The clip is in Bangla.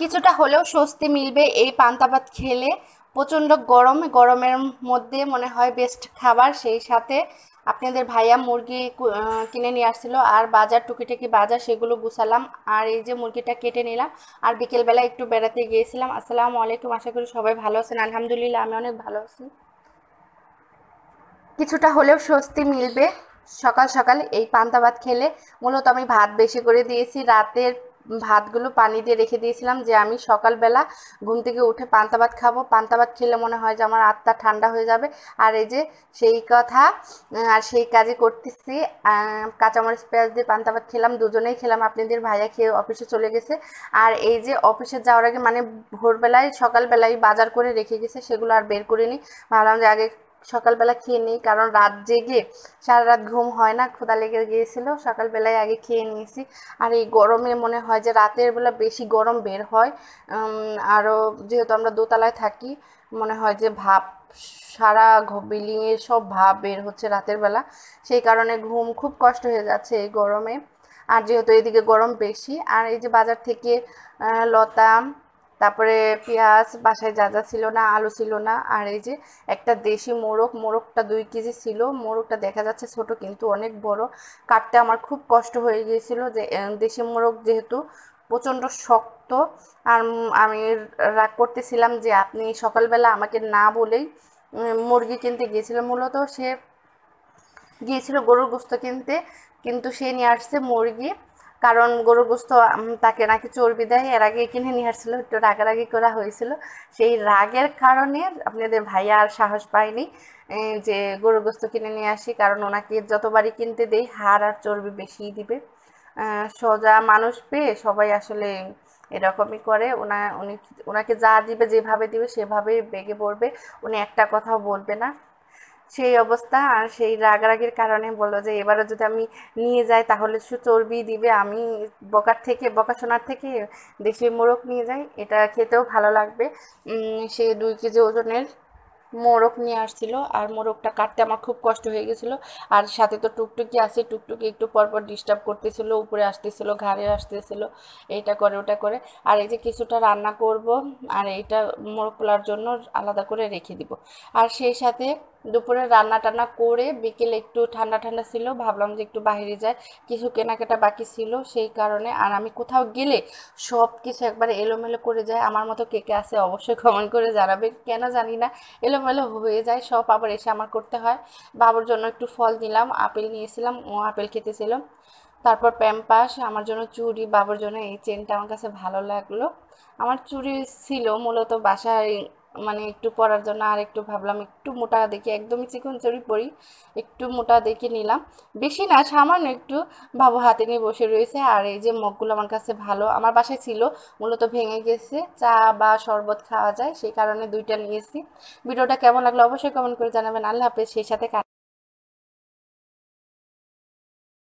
কিছুটা হলেও স্বস্তি মিলবে এই পান্তা ভাত খেলে প্রচণ্ড গরম গরমের মধ্যে মনে হয় বেস্ট খাবার সেই সাথে আপনাদের ভাইয়া মুরগি কিনে নিয়ে আসছিলো আর বাজার টুকিটাকি বাজার সেগুলো গুছালাম আর এই যে মুরগিটা কেটে নিলাম আর বিকেলবেলা একটু বেড়াতে গিয়েছিলাম আসসালামু আলাইকুম আশা করি সবাই ভালো আছেন আলহামদুলিল্লাহ আমি অনেক ভালো আছি কিছুটা হলেও স্বস্তি মিলবে সকাল সকাল এই পান্তা ভাত খেলে মূলত আমি ভাত বেশি করে দিয়েছি রাতের ভাতগুলো পানি দিয়ে রেখে দিয়েছিলাম যে আমি সকালবেলা ঘুম থেকে উঠে পান্তা ভাত খাবো পান্তা ভাত খেলে মনে হয় যে আমার আত্মা ঠান্ডা হয়ে যাবে আর এই যে সেই কথা আর সেই কাজে করতেছি কাঁচামরিচ পেঁয়াজ দিয়ে পান্তা ভাত খেলাম দুজনেই খেলাম আপনাদের ভাইয়া খেয়ে অফিসে চলে গেছে আর এই যে অফিসে যাওয়ার আগে মানে ভোরবেলায় সকালবেলায় বাজার করে রেখে গেছে সেগুলো আর বের করিনি ভাবলাম যে আগে সকালবেলা খেয়ে নিই কারণ রাত জেগে সারা রাত ঘুম হয় না ক্ষুদা লেগে গিয়েছিল সকালবেলায় আগে খেয়ে নিয়েছি আর এই গরমে মনে হয় যে রাতের বেলা বেশি গরম বের হয় আরও যেহেতু আমরা দোতলায় থাকি মনে হয় যে ভাব সারা বিল্ডিংয়ে সব ভাব বের হচ্ছে রাতের বেলা সেই কারণে ঘুম খুব কষ্ট হয়ে যাচ্ছে এই গরমে আর যেহেতু এদিকে গরম বেশি আর এই যে বাজার থেকে লতা তারপরে পেঁয়াজ বাসায় যা যা ছিল না আলু ছিল না আর এই যে একটা দেশি মোরগ মোরগটা দুই কেজি ছিল মোরগটা দেখা যাচ্ছে ছোট কিন্তু অনেক বড় কাটতে আমার খুব কষ্ট হয়ে গিয়েছিল যে দেশি মোরগ যেহেতু প্রচণ্ড শক্ত আর আমি রাগ করতেছিলাম যে আপনি সকালবেলা আমাকে না বলেই মুরগি কিনতে গিয়েছিল মূলত সে গিয়েছিল গরুর গোস্ত কিনতে কিন্তু সে নিয়ে আসছে মুরগি কারণ গরু তাকে নাকি চর্বি দেয় এর আগে কিনে নিয়ে আসছিল একটু রাগারাগি করা হয়েছিল সেই রাগের কারণে আপনাদের ভাইয়া আর সাহস পায়নি যে গরু গোস্ত কিনে নিয়ে আসি কারণ ওনাকে যতবারই কিনতে দেই হাড় আর চর্বি বেশিই দিবে সোজা মানুষ পেয়ে সবাই আসলে এরকমই করে ওনা উনি ওনাকে যা দিবে যেভাবে দিবে সেভাবেই বেগে পড়বে উনি একটা কথাও বলবে না সেই অবস্থা আর সেই রাগারাগির কারণে বললো যে এবারও যদি আমি নিয়ে যাই তাহলে শুধু চর্বি দিবে আমি বকার থেকে বকাশোনার থেকে দেশি মোরগ নিয়ে যাই এটা খেতেও ভালো লাগবে সে দুই কেজি ওজনের মোরগ নিয়ে আসছিল আর মোরগটা কাটতে আমার খুব কষ্ট হয়ে গেছিলো আর সাথে তো টুকটুকি আছে টুকটুকি একটু পরপর ডিস্টার্ব করতেছিল উপরে আসতেছিল ঘাড়ে আসতেছিল এটা করে ওটা করে আর এই যে কিছুটা রান্না করব আর এটা মোরগ পোলার জন্য আলাদা করে রেখে দিব আর সেই সাথে দুপুরে রান্না টান্না করে বিকেলে একটু ঠান্ডা ঠান্ডা ছিল ভাবলাম যে একটু বাইরে যায় কিছু কেনাকাটা বাকি ছিল সেই কারণে আর আমি কোথাও গেলে সব কিছু একবারে এলোমেলো করে যায় আমার মতো কে কে আছে অবশ্যই কমেন্ট করে জানাবে কেন জানি না এলোমেলো হয়ে যায় সব আবার এসে আমার করতে হয় বাবুর জন্য একটু ফল দিলাম আপেল নিয়েছিলাম ও আপেল খেতেছিল তারপর প্যাম্পাস আমার জন্য চুড়ি বাবুর জন্য এই চেনটা আমার কাছে ভালো লাগলো আমার চুড়ি ছিল মূলত বাসায় মানে একটু পরার জন্য আর একটু ভাবলাম একটু মোটা দেখি একদমই চিকন চড়ি পরি একটু মোটা দেখে নিলাম বেশি না সামান্য একটু বাবু হাতে নিয়ে বসে রয়েছে আর এই যে মগগুলো আমার কাছে ভালো আমার বাসায় ছিল মূলত ভেঙে গেছে চা বা শরবত খাওয়া যায় সেই কারণে দুইটা নিয়েছি ভিডিওটা কেমন লাগলো অবশ্যই কমেন্ট করে জানাবেন আল্লাহ হাফেজ সেই সাথে